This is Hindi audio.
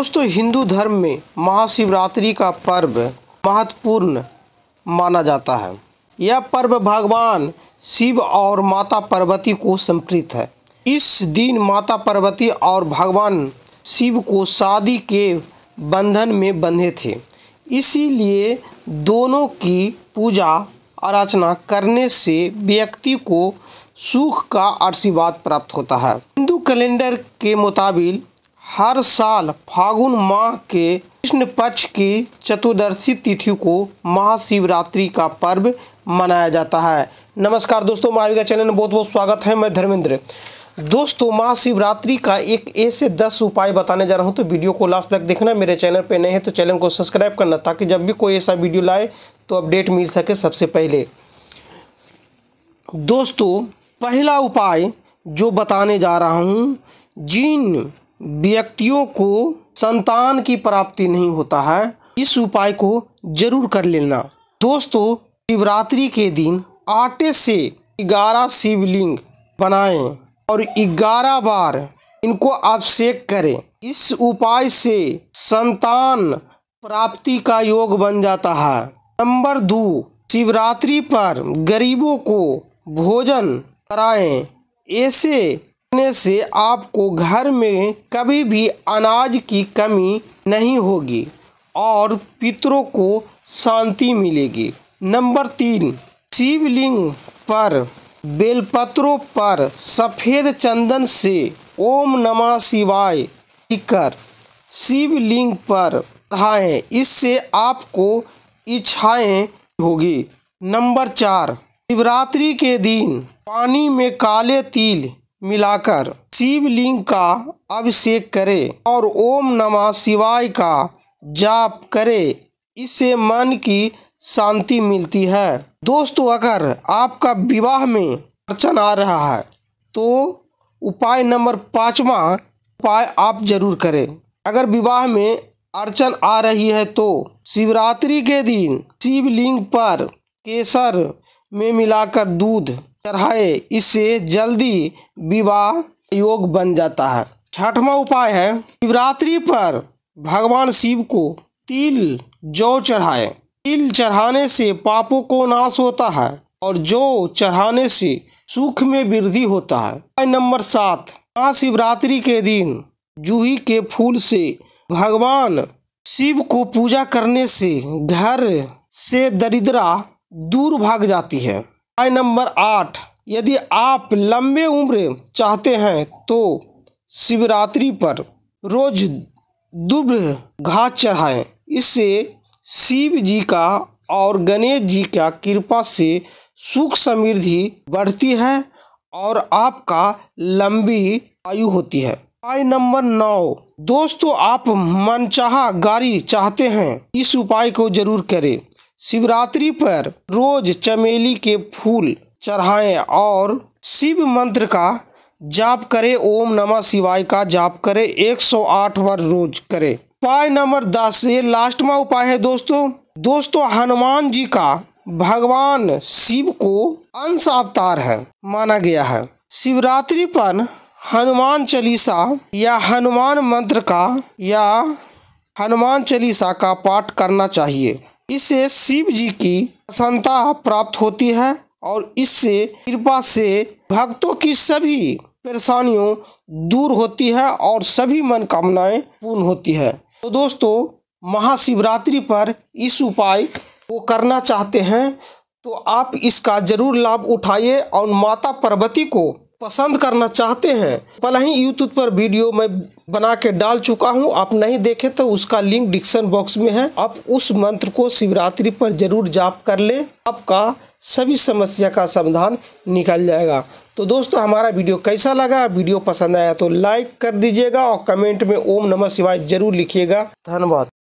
दोस्तों हिंदू धर्म में महाशिवरात्रि का पर्व महत्वपूर्ण माना जाता है यह पर्व भगवान शिव और माता पार्वती को समर्पित है इस दिन माता पार्वती और भगवान शिव को शादी के बंधन में बंधे थे इसीलिए दोनों की पूजा आराधना करने से व्यक्ति को सुख का आशीर्वाद प्राप्त होता है हिंदू कैलेंडर के मुताबिक हर साल फागुन माह के कृष्ण पक्ष की चतुर्दशी तिथि को महाशिवरात्रि का पर्व मनाया जाता है नमस्कार दोस्तों महाविका चैनल में बहुत बहुत स्वागत है मैं धर्मेंद्र दोस्तों महाशिवरात्रि का एक ऐसे दस उपाय बताने जा रहा हूं तो वीडियो को लास्ट तक देखना मेरे चैनल पर नए हैं तो चैनल को सब्सक्राइब करना ताकि जब भी कोई ऐसा वीडियो लाए तो अपडेट मिल सके सबसे पहले दोस्तों पहला उपाय जो बताने जा रहा हूँ जिन व्यक्तियों को संतान की प्राप्ति नहीं होता है इस उपाय को जरूर कर लेना दोस्तों शिवरात्रि के दिन आटे से ग्यारह शिवलिंग बनाएं और ग्यारह बार इनको अभिषेक करें इस उपाय से संतान प्राप्ति का योग बन जाता है नंबर दो शिवरात्रि पर गरीबों को भोजन कराएं ऐसे करने से आपको घर में कभी भी अनाज की कमी नहीं होगी और पितरों को शांति मिलेगी नंबर तीन शिवलिंग पर बेलपत्रों पर सफ़ेद चंदन से ओम नमः शिवाय कर शिवलिंग पर रहें इससे आपको इच्छाएं होगी नंबर चार शिवरात्रि के दिन पानी में काले तिल मिलाकर शिवलिंग का अभिषेक करे और ओम नमः शिवाय का जाप करे इससे मन की शांति मिलती है दोस्तों अगर आपका विवाह में अड़चन आ रहा है तो उपाय नंबर पाँचवा उपाय आप जरूर करें अगर विवाह में अड़चन आ रही है तो शिवरात्रि के दिन शिवलिंग पर केसर में मिलाकर दूध चढ़ाए इससे जल्दी विवाह योग बन जाता है छठवा उपाय है शिवरात्रि पर भगवान शिव को तिल जौ चढ़ाए तिल चढ़ाने से पापों को नाश होता है और जौ चढ़ाने से सुख में वृद्धि होता है उपाय नंबर सात महाशिवरात्रि के दिन जूही के फूल से भगवान शिव को पूजा करने से घर से दरिद्रा दूर भाग जाती है उपाय नंबर आठ यदि आप लंबे उम्र चाहते हैं तो शिवरात्रि पर रोज दुब्र घास चढ़ाएं इससे शिव जी का और गणेश जी का कृपा से सुख समृद्धि बढ़ती है और आपका लंबी आयु होती है उपाय नंबर नौ दोस्तों आप मनचाहा गाड़ी चाहते हैं इस उपाय को जरूर करें शिवरात्रि पर रोज चमेली के फूल चढ़ाएं और शिव मंत्र का जाप करें ओम नमः शिवाय का जाप करें 108 बार रोज करें उपाय नंबर दस ये लास्ट में उपाय है दोस्तों दोस्तों हनुमान जी का भगवान शिव को अंश अवतार है माना गया है शिवरात्रि पर हनुमान चालीसा या हनुमान मंत्र का या हनुमान चालीसा का पाठ करना चाहिए इससे शिव जी की प्रसन्नता प्राप्त होती है और इससे कृपा से भक्तों की सभी परेशानियों दूर होती है और सभी मनोकामनाएं पूर्ण होती है तो दोस्तों महाशिवरात्रि पर इस उपाय को करना चाहते हैं तो आप इसका जरूर लाभ उठाइए और माता पार्वती को पसंद करना चाहते हैं पहले ही यूट्यूब पर वीडियो मैं बना के डाल चुका हूँ आप नहीं देखे तो उसका लिंक डिस्क्रिप्शन बॉक्स में है आप उस मंत्र को शिवरात्रि पर जरूर जाप कर ले आपका सभी समस्या का समाधान निकल जाएगा तो दोस्तों हमारा वीडियो कैसा लगा वीडियो पसंद आया तो लाइक कर दीजिएगा और कमेंट में ओम नमः शिवाय जरूर लिखिएगा धन्यवाद